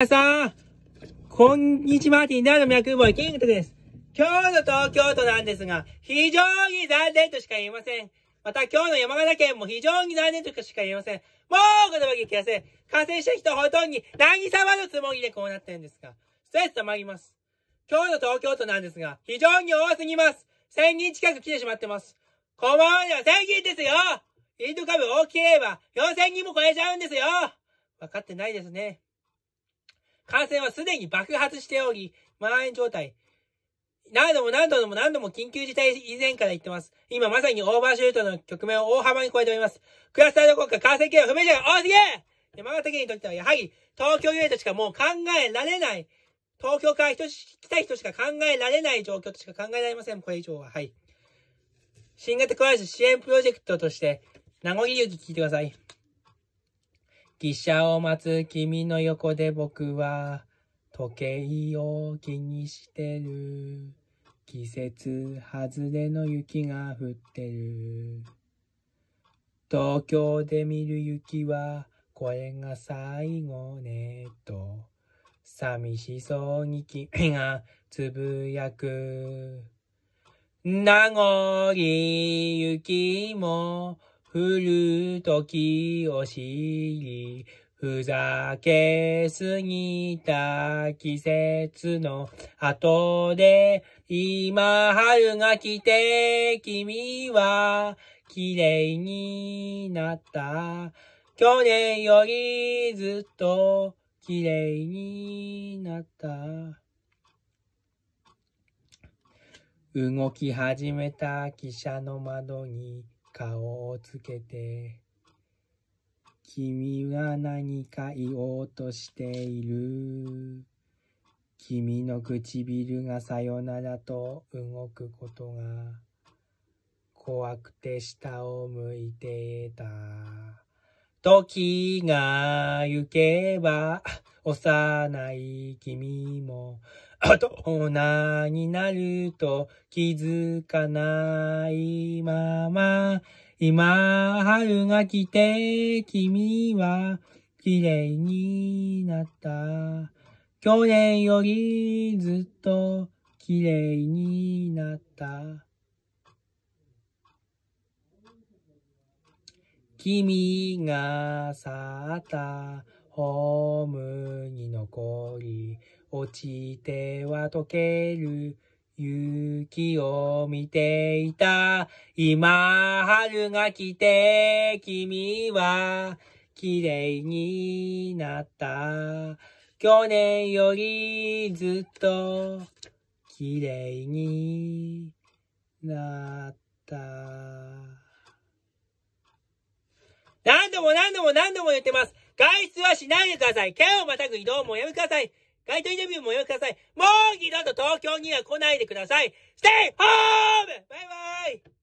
皆さん、こんにちは、ティンダーの脈ボイキングです。今日の東京都なんですが、非常に残念としか言えません。また今日の山形県も非常に残念としか言えません。もう言葉激痩せ。感染した人ほとんどに何様のつもりでこうなってるんですが、ストレス溜まります。今日の東京都なんですが、非常に多すぎます。1000人近く来てしまってます。このままでは1000人ですよインド株大きければ4000人も超えちゃうんですよわかってないですね。感染はすでに爆発しており、蔓延状態。何度も何度も何度も緊急事態以前から言ってます。今まさにオーバーシュートの局面を大幅に超えております。クラスターの国家感染経路不明者が多すぎる山形県にとってはやはり東京ゆえとしかもう考えられない。東京から人来た人しか考えられない状況としか考えられません。これ以上は。はい。新型コロナ支援プロジェクトとして、名残雪聞いてください。汽車を待つ君の横で僕は時計を気にしてる。季節外れの雪が降ってる。東京で見る雪はこれが最後ねと寂しそうに君がつぶやく。名残雪も降る時を知り、ふざけすぎた季節の後で、今春が来て君は綺麗になった。去年よりずっと綺麗になった。動き始めた汽車の窓に顔をつけて君は何か言おうとしている君の唇がさよならと動くことが怖くて下を向いてた時が行けば幼い君も大人になると気づかないまま、今春が来て君は綺麗になった。去年よりずっと綺麗になった。君が去ったホームに落ちては溶ける雪を見ていた。今春が来て君は綺麗になった。去年よりずっと綺麗になった。何度も何度も何度も言ってます。外出はしないでください。県をまたぐ移動もやめください。街頭インタビューもお呼びください。もう二度と東京には来ないでください。Stay home! バイバイ